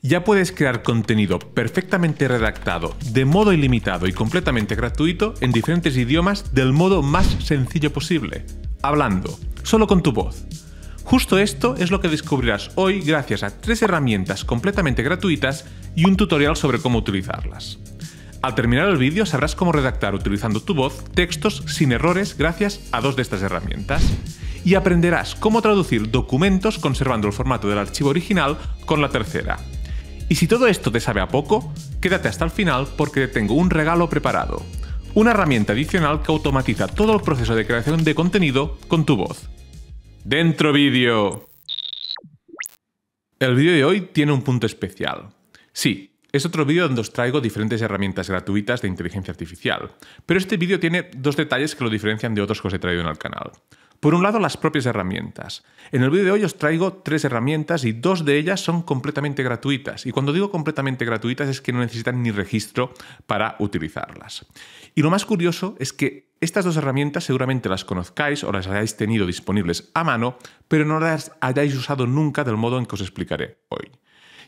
Ya puedes crear contenido perfectamente redactado, de modo ilimitado y completamente gratuito en diferentes idiomas del modo más sencillo posible, hablando, solo con tu voz. Justo esto es lo que descubrirás hoy gracias a tres herramientas completamente gratuitas y un tutorial sobre cómo utilizarlas. Al terminar el vídeo sabrás cómo redactar utilizando tu voz textos sin errores gracias a dos de estas herramientas. Y aprenderás cómo traducir documentos conservando el formato del archivo original con la tercera. Y si todo esto te sabe a poco, quédate hasta el final porque te tengo un regalo preparado. Una herramienta adicional que automatiza todo el proceso de creación de contenido con tu voz. ¡Dentro vídeo! El vídeo de hoy tiene un punto especial. Sí, es otro vídeo donde os traigo diferentes herramientas gratuitas de inteligencia artificial, pero este vídeo tiene dos detalles que lo diferencian de otros que os he traído en el canal. Por un lado, las propias herramientas. En el vídeo de hoy os traigo tres herramientas y dos de ellas son completamente gratuitas. Y cuando digo completamente gratuitas es que no necesitan ni registro para utilizarlas. Y lo más curioso es que estas dos herramientas seguramente las conozcáis o las hayáis tenido disponibles a mano, pero no las hayáis usado nunca del modo en que os explicaré hoy.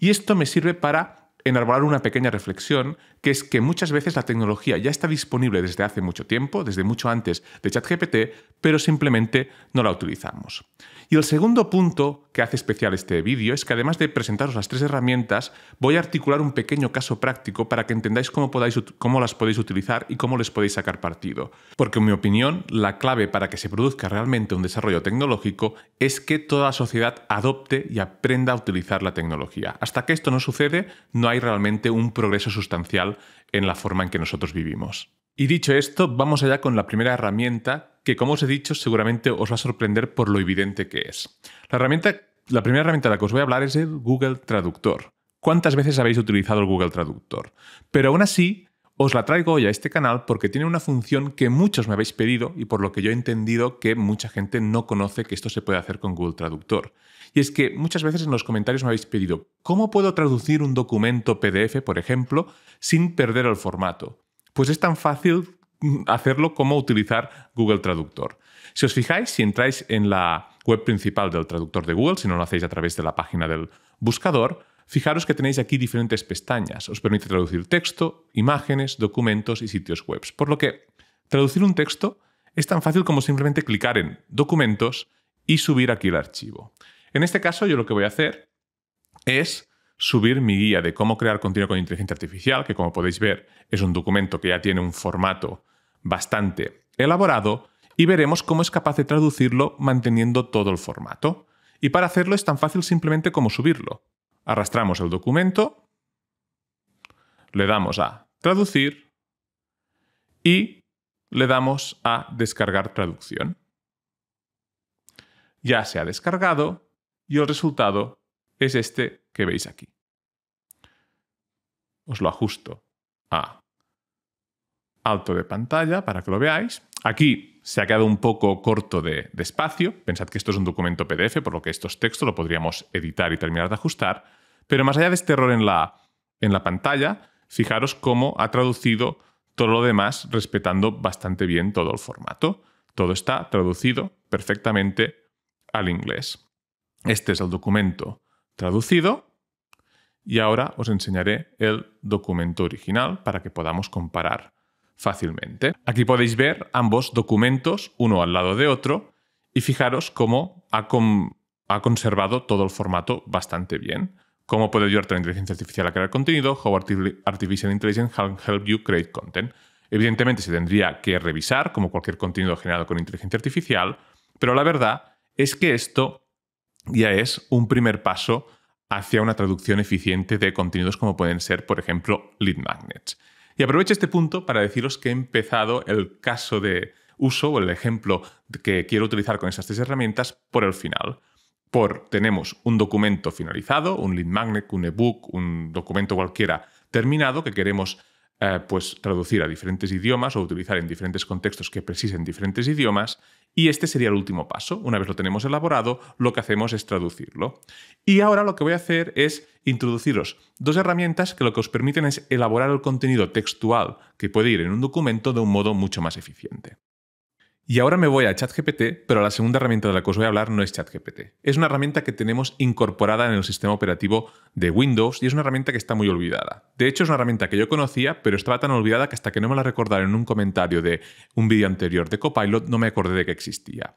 Y esto me sirve para enarbolar una pequeña reflexión que es que muchas veces la tecnología ya está disponible desde hace mucho tiempo, desde mucho antes de ChatGPT, pero simplemente no la utilizamos. Y el segundo punto que hace especial este vídeo es que además de presentaros las tres herramientas, voy a articular un pequeño caso práctico para que entendáis cómo, podáis, cómo las podéis utilizar y cómo les podéis sacar partido. Porque en mi opinión, la clave para que se produzca realmente un desarrollo tecnológico es que toda la sociedad adopte y aprenda a utilizar la tecnología. Hasta que esto no sucede, no hay realmente un progreso sustancial en la forma en que nosotros vivimos. Y dicho esto, vamos allá con la primera herramienta que, como os he dicho, seguramente os va a sorprender por lo evidente que es. La, herramienta, la primera herramienta de la que os voy a hablar es el Google Traductor. ¿Cuántas veces habéis utilizado el Google Traductor? Pero aún así, os la traigo hoy a este canal porque tiene una función que muchos me habéis pedido y por lo que yo he entendido que mucha gente no conoce que esto se puede hacer con Google Traductor. Y es que muchas veces en los comentarios me habéis pedido, ¿cómo puedo traducir un documento PDF, por ejemplo, sin perder el formato? Pues es tan fácil hacerlo como utilizar Google Traductor. Si os fijáis, si entráis en la web principal del traductor de Google, si no lo hacéis a través de la página del buscador, Fijaros que tenéis aquí diferentes pestañas. Os permite traducir texto, imágenes, documentos y sitios web. Por lo que traducir un texto es tan fácil como simplemente clicar en documentos y subir aquí el archivo. En este caso yo lo que voy a hacer es subir mi guía de cómo crear contenido con inteligencia artificial, que como podéis ver es un documento que ya tiene un formato bastante elaborado y veremos cómo es capaz de traducirlo manteniendo todo el formato. Y para hacerlo es tan fácil simplemente como subirlo. Arrastramos el documento, le damos a traducir y le damos a descargar traducción. Ya se ha descargado y el resultado es este que veis aquí. Os lo ajusto a alto de pantalla para que lo veáis. Aquí se ha quedado un poco corto de, espacio. Pensad que esto es un documento PDF, por lo que estos textos lo podríamos editar y terminar de ajustar. Pero más allá de este error en la, en la pantalla, fijaros cómo ha traducido todo lo demás respetando bastante bien todo el formato. Todo está traducido perfectamente al inglés. Este es el documento traducido y ahora os enseñaré el documento original para que podamos comparar fácilmente. Aquí podéis ver ambos documentos, uno al lado de otro, y fijaros cómo ha, conservado todo el formato bastante bien. Cómo puede ayudarte la inteligencia artificial a crear contenido, how artificial intelligence help you create content. Evidentemente se tendría que revisar, como cualquier contenido generado con inteligencia artificial, pero la verdad es que esto ya es un primer paso hacia una traducción eficiente de contenidos como pueden ser, por ejemplo, lead magnets. Y aprovecho este punto para deciros que he empezado el caso de uso o el ejemplo que quiero utilizar con estas tres herramientas por el final. Por tenemos un documento finalizado, un lead magnet, un ebook, un documento cualquiera terminado que queremos eh, pues traducir a diferentes idiomas o utilizar en diferentes contextos que precisen diferentes idiomas. Y este sería el último paso. Una vez lo tenemos elaborado, lo que hacemos es traducirlo. Y ahora lo que voy a hacer es introduciros dos herramientas que lo que os permiten es elaborar el contenido textual que puede ir en un documento de un modo mucho más eficiente. Y ahora me voy a ChatGPT, pero la segunda herramienta de la que os voy a hablar no es ChatGPT. Es una herramienta que tenemos incorporada en el sistema operativo de Windows y es una herramienta que está muy olvidada. De hecho, es una herramienta que yo conocía, pero estaba tan olvidada que hasta que no me la recordaron en un comentario de un vídeo anterior de Copilot no me acordé de que existía.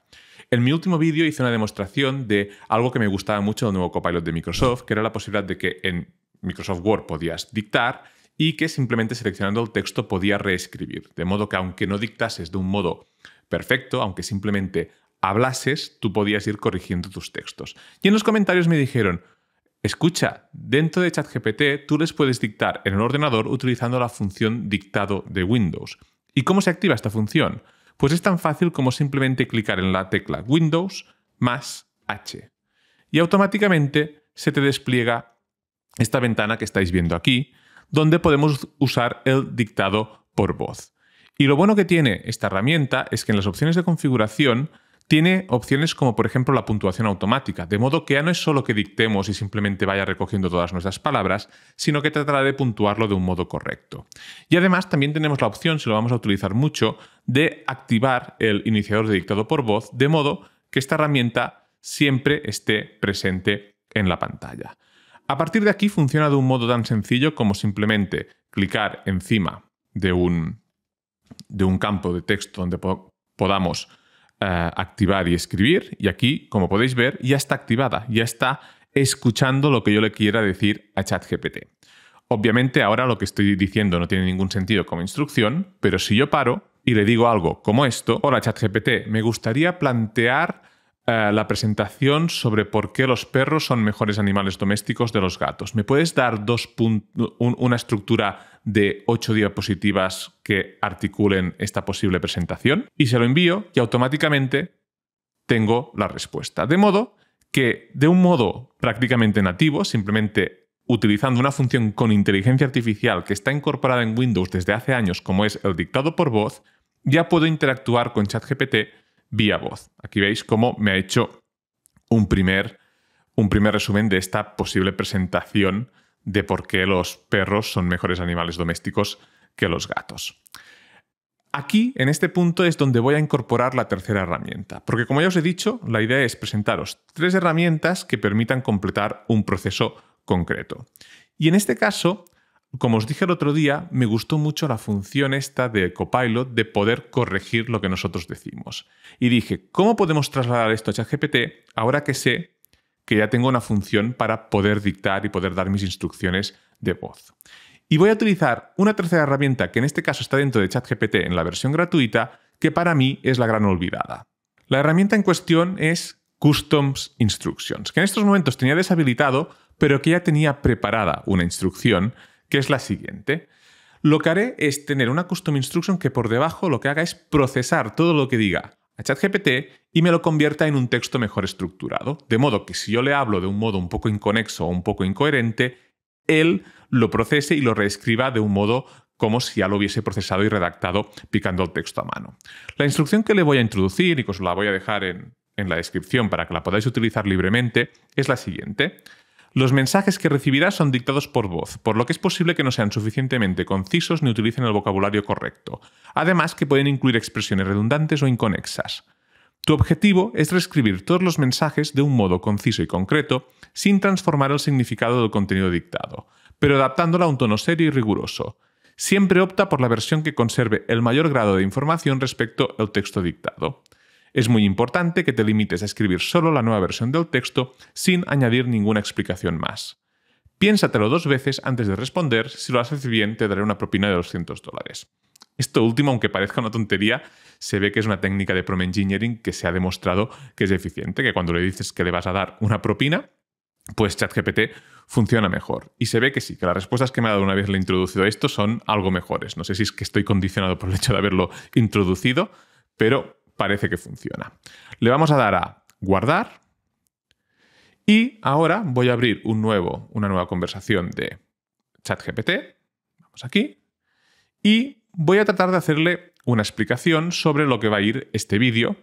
En mi último vídeo hice una demostración de algo que me gustaba mucho del nuevo Copilot de Microsoft, que era la posibilidad de que en Microsoft Word podías dictar y que simplemente seleccionando el texto podías reescribir. De modo que aunque no dictases de un modo perfecto, aunque simplemente hablases, tú podías ir corrigiendo tus textos. Y en los comentarios me dijeron, escucha, dentro de ChatGPT tú les puedes dictar en el ordenador utilizando la función dictado de Windows. ¿Y cómo se activa esta función? Pues es tan fácil como simplemente clicar en la tecla Windows más H. Y automáticamente se te despliega esta ventana que estáis viendo aquí, donde podemos usar el dictado por voz. Y lo bueno que tiene esta herramienta es que en las opciones de configuración tiene opciones como por ejemplo la puntuación automática, de modo que ya no es solo que dictemos y simplemente vaya recogiendo todas nuestras palabras, sino que tratará de puntuarlo de un modo correcto. Y además también tenemos la opción, si lo vamos a utilizar mucho, de activar el iniciador de dictado por voz, de modo que esta herramienta siempre esté presente en la pantalla. A partir de aquí funciona de un modo tan sencillo como simplemente clicar encima de un de un campo de texto donde podamos eh, activar y escribir. Y aquí, como podéis ver, ya está activada, ya está escuchando lo que yo le quiera decir a ChatGPT. Obviamente ahora lo que estoy diciendo no tiene ningún sentido como instrucción, pero si yo paro y le digo algo como esto, hola ChatGPT, me gustaría plantear eh, la presentación sobre por qué los perros son mejores animales domésticos de los gatos. ¿Me puedes dar dos una estructura de ocho diapositivas que articulen esta posible presentación? Y se lo envío y automáticamente tengo la respuesta. De modo que, de un modo prácticamente nativo, simplemente utilizando una función con inteligencia artificial que está incorporada en Windows desde hace años, como es el dictado por voz, ya puedo interactuar con ChatGPT vía voz. Aquí veis cómo me ha hecho un primer, un primer resumen de esta posible presentación de por qué los perros son mejores animales domésticos que los gatos. Aquí, en este punto, es donde voy a incorporar la tercera herramienta, porque como ya os he dicho, la idea es presentaros tres herramientas que permitan completar un proceso concreto. Y en este caso, como os dije el otro día, me gustó mucho la función esta de Copilot de poder corregir lo que nosotros decimos. Y dije, ¿cómo podemos trasladar esto a ChatGPT ahora que sé que ya tengo una función para poder dictar y poder dar mis instrucciones de voz? Y voy a utilizar una tercera herramienta que en este caso está dentro de ChatGPT en la versión gratuita, que para mí es la gran olvidada. La herramienta en cuestión es Customs Instructions, que en estos momentos tenía deshabilitado, pero que ya tenía preparada una instrucción que es la siguiente. Lo que haré es tener una custom instruction que por debajo lo que haga es procesar todo lo que diga a ChatGPT y me lo convierta en un texto mejor estructurado. De modo que si yo le hablo de un modo un poco inconexo o un poco incoherente, él lo procese y lo reescriba de un modo como si ya lo hubiese procesado y redactado picando el texto a mano. La instrucción que le voy a introducir y que os la voy a dejar en, en la descripción para que la podáis utilizar libremente es la siguiente. Los mensajes que recibirás son dictados por voz, por lo que es posible que no sean suficientemente concisos ni utilicen el vocabulario correcto, además que pueden incluir expresiones redundantes o inconexas. Tu objetivo es reescribir todos los mensajes de un modo conciso y concreto, sin transformar el significado del contenido dictado, pero adaptándolo a un tono serio y riguroso. Siempre opta por la versión que conserve el mayor grado de información respecto al texto dictado. Es muy importante que te limites a escribir solo la nueva versión del texto sin añadir ninguna explicación más. Piénsatelo dos veces antes de responder, si lo haces bien te daré una propina de 200 dólares. Esto último, aunque parezca una tontería, se ve que es una técnica de prompt engineering que se ha demostrado que es eficiente, que cuando le dices que le vas a dar una propina, pues ChatGPT funciona mejor. Y se ve que sí, que las respuestas que me ha dado una vez le he introducido esto son algo mejores. No sé si es que estoy condicionado por el hecho de haberlo introducido, pero parece que funciona. Le vamos a dar a guardar y ahora voy a abrir un nuevo, una nueva conversación de ChatGPT. Vamos aquí. Y voy a tratar de hacerle una explicación sobre lo que va a ir este vídeo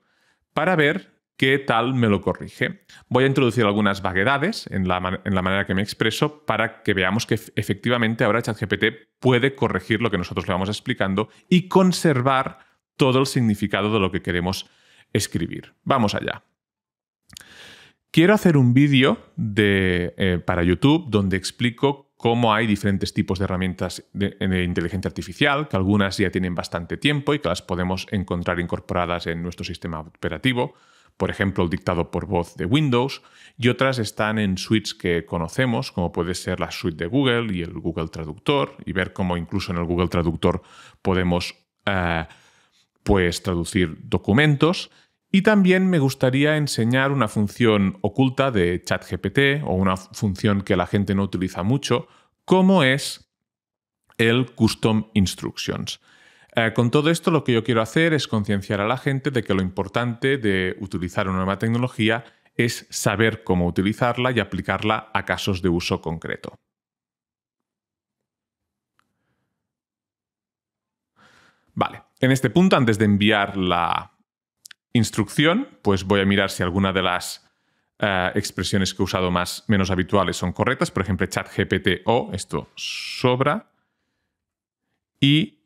para ver qué tal me lo corrige. Voy a introducir algunas vaguedades en la, en la, manera que me expreso para que veamos que efectivamente ahora ChatGPT puede corregir lo que nosotros le vamos explicando y conservar todo el significado de lo que queremos escribir. Vamos allá. Quiero hacer un vídeo eh, para YouTube donde explico cómo hay diferentes tipos de herramientas de, inteligencia artificial, que algunas ya tienen bastante tiempo y que las podemos encontrar incorporadas en nuestro sistema operativo, por ejemplo, el dictado por voz de Windows, y otras están en suites que conocemos, como puede ser la suite de Google y el Google Traductor, y ver cómo incluso en el Google Traductor podemos... Eh, pues traducir documentos y también me gustaría enseñar una función oculta de ChatGPT o una función que la gente no utiliza mucho, como es el Custom Instructions. Eh, con todo esto lo que yo quiero hacer es concienciar a la gente de que lo importante de utilizar una nueva tecnología es saber cómo utilizarla y aplicarla a casos de uso concreto. En este punto, antes de enviar la instrucción, pues voy a mirar si alguna de las eh, expresiones que he usado más, menos habituales son correctas. Por ejemplo, chat GPT o, esto sobra. Y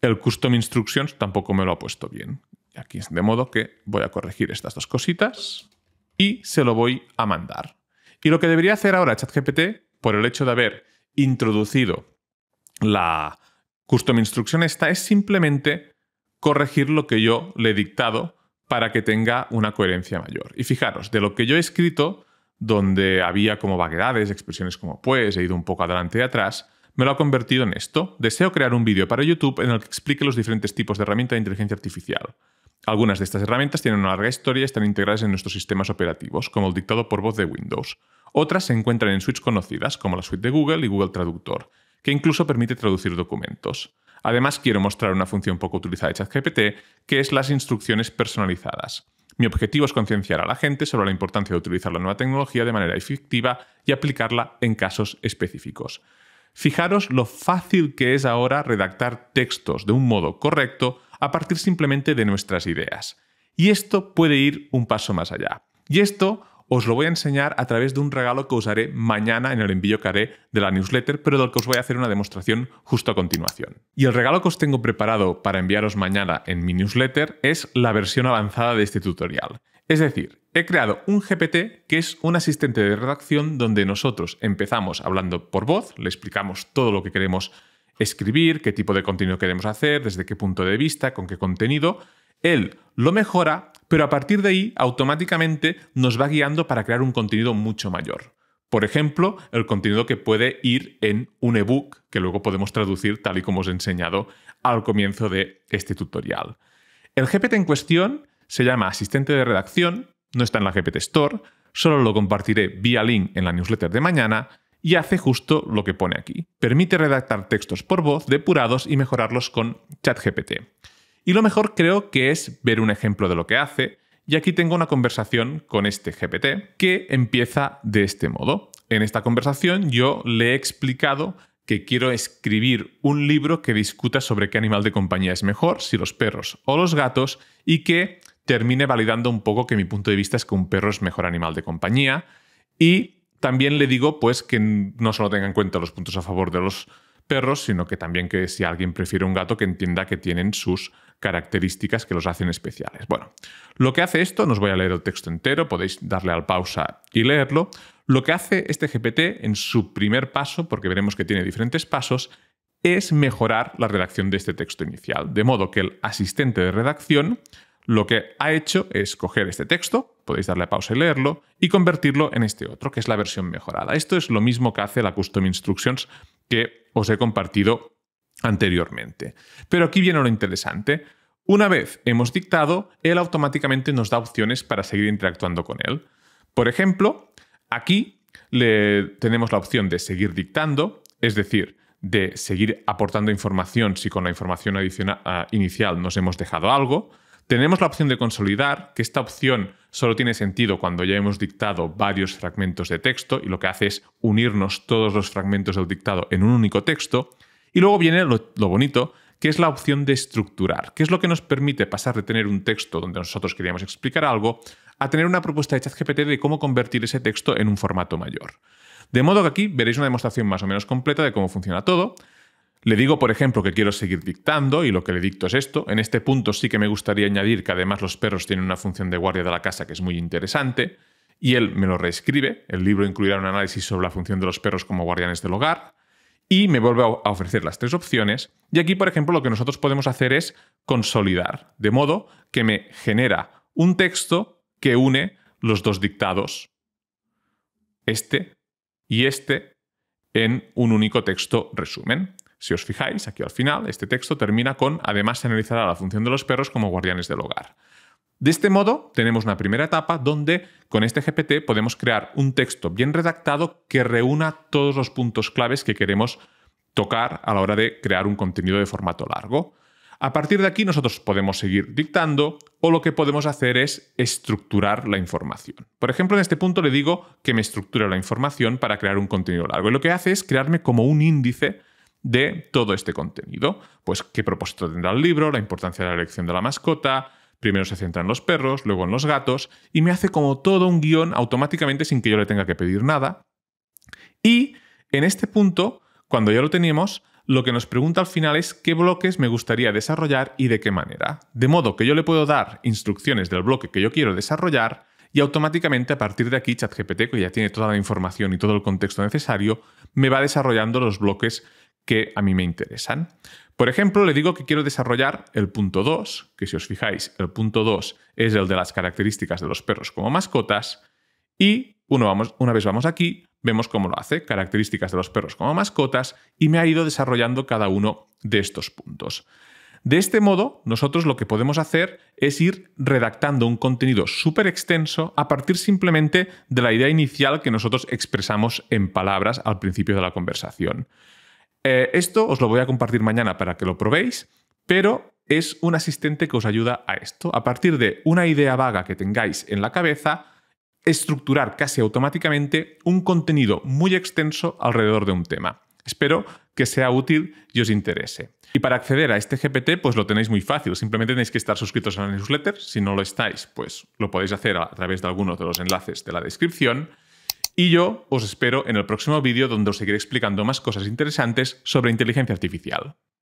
el custom instructions tampoco me lo ha puesto bien. Aquí es de modo que voy a corregir estas dos cositas y se lo voy a mandar. Y lo que debería hacer ahora ChatGPT, por el hecho de haber introducido la, Custom instrucción esta es simplemente corregir lo que yo le he dictado para que tenga una coherencia mayor. Y fijaros, de lo que yo he escrito, donde había como vaguedades, expresiones como pues, he ido un poco adelante y atrás, me lo ha convertido en esto. Deseo crear un vídeo para YouTube en el que explique los diferentes tipos de herramientas de inteligencia artificial. Algunas de estas herramientas tienen una larga historia y están integradas en nuestros sistemas operativos, como el dictado por voz de Windows. Otras se encuentran en suites conocidas, como la suite de Google y Google Traductor que incluso permite traducir documentos. Además, quiero mostrar una función poco utilizada de ChatGPT, que es las instrucciones personalizadas. Mi objetivo es concienciar a la gente sobre la importancia de utilizar la nueva tecnología de manera efectiva y aplicarla en casos específicos. Fijaros lo fácil que es ahora redactar textos de un modo correcto a partir simplemente de nuestras ideas. Y esto puede ir un paso más allá. Y esto os lo voy a enseñar a través de un regalo que os haré mañana en el envío que haré de la newsletter, pero del que os voy a hacer una demostración justo a continuación. Y el regalo que os tengo preparado para enviaros mañana en mi newsletter es la versión avanzada de este tutorial. Es decir, he creado un GPT que es un asistente de redacción donde nosotros empezamos hablando por voz, le explicamos todo lo que queremos escribir, qué tipo de contenido queremos hacer, desde qué punto de vista, con qué contenido, él lo mejora, pero a partir de ahí automáticamente nos va guiando para crear un contenido mucho mayor. Por ejemplo, el contenido que puede ir en un ebook, que luego podemos traducir tal y como os he enseñado al comienzo de este tutorial. El GPT en cuestión se llama asistente de redacción, no está en la GPT Store, solo lo compartiré vía link en la newsletter de mañana y hace justo lo que pone aquí. Permite redactar textos por voz depurados y mejorarlos con ChatGPT. Y lo mejor creo que es ver un ejemplo de lo que hace. Y aquí tengo una conversación con este GPT que empieza de este modo. En esta conversación yo le he explicado que quiero escribir un libro que discuta sobre qué animal de compañía es mejor, si los perros o los gatos, y que termine validando un poco que mi punto de vista es que un perro es mejor animal de compañía. Y también le digo pues que no solo tenga en cuenta los puntos a favor de los perros, sino que también que si alguien prefiere un gato, que entienda que tienen sus características que los hacen especiales. Bueno, lo que hace esto, no os voy a leer el texto entero, podéis darle al pausa y leerlo. Lo que hace este GPT en su primer paso, porque veremos que tiene diferentes pasos, es mejorar la redacción de este texto inicial. De modo que el asistente de redacción lo que ha hecho es coger este texto, podéis darle a pausa y leerlo, y convertirlo en este otro, que es la versión mejorada. Esto es lo mismo que hace la Custom Instructions que os he compartido anteriormente. Pero aquí viene lo interesante. Una vez hemos dictado, él automáticamente nos da opciones para seguir interactuando con él. Por ejemplo, aquí le tenemos la opción de seguir dictando, es decir, de seguir aportando información si con la información adicional, ah, inicial nos hemos dejado algo. Tenemos la opción de consolidar, que esta opción solo tiene sentido cuando ya hemos dictado varios fragmentos de texto y lo que hace es unirnos todos los fragmentos del dictado en un único texto. Y luego viene lo, bonito, que es la opción de estructurar, que es lo que nos permite pasar de tener un texto donde nosotros queríamos explicar algo a tener una propuesta de ChatGPT de cómo convertir ese texto en un formato mayor. De modo que aquí veréis una demostración más o menos completa de cómo funciona todo. Le digo, por ejemplo, que quiero seguir dictando y lo que le dicto es esto. En este punto sí que me gustaría añadir que además los perros tienen una función de guardia de la casa que es muy interesante y él me lo reescribe. El libro incluirá un análisis sobre la función de los perros como guardianes del hogar y me vuelve a ofrecer las tres opciones. Y aquí, por ejemplo, lo que nosotros podemos hacer es consolidar, de modo que me genera un texto que une los dos dictados, este y este, en un único texto resumen. Si os fijáis, aquí al final, este texto termina con además se analizará la función de los perros como guardianes del hogar. De este modo, tenemos una primera etapa donde con este GPT podemos crear un texto bien redactado que reúna todos los puntos claves que queremos tocar a la hora de crear un contenido de formato largo. A partir de aquí nosotros podemos seguir dictando o lo que podemos hacer es estructurar la información. Por ejemplo, en este punto le digo que me estructure la información para crear un contenido largo y lo que hace es crearme como un índice de todo este contenido. Pues qué propósito tendrá el libro, la importancia de la elección de la mascota, Primero se centra en los perros, luego en los gatos, y me hace como todo un guión automáticamente sin que yo le tenga que pedir nada. Y en este punto, cuando ya lo tenemos, lo que nos pregunta al final es qué bloques me gustaría desarrollar y de qué manera. De modo que yo le puedo dar instrucciones del bloque que yo quiero desarrollar y automáticamente a partir de aquí ChatGPT, que ya tiene toda la información y todo el contexto necesario, me va desarrollando los bloques que a mí me interesan. Por ejemplo, le digo que quiero desarrollar el punto 2, que si os fijáis, el punto 2 es el de las características de los perros como mascotas, y uno vamos, una vez vamos aquí, vemos cómo lo hace, características de los perros como mascotas, y me ha ido desarrollando cada uno de estos puntos. De este modo, nosotros lo que podemos hacer es ir redactando un contenido súper extenso a partir simplemente de la idea inicial que nosotros expresamos en palabras al principio de la conversación. Eh, esto os lo voy a compartir mañana para que lo probéis, pero es un asistente que os ayuda a esto. A partir de una idea vaga que tengáis en la cabeza, estructurar casi automáticamente un contenido muy extenso alrededor de un tema. Espero que sea útil y os interese. Y para acceder a este GPT, pues lo tenéis muy fácil. Simplemente tenéis que estar suscritos a la newsletter. Si no lo estáis, pues lo podéis hacer a través de algunos de los enlaces de la descripción. Y yo os espero en el próximo vídeo donde os seguiré explicando más cosas interesantes sobre inteligencia artificial.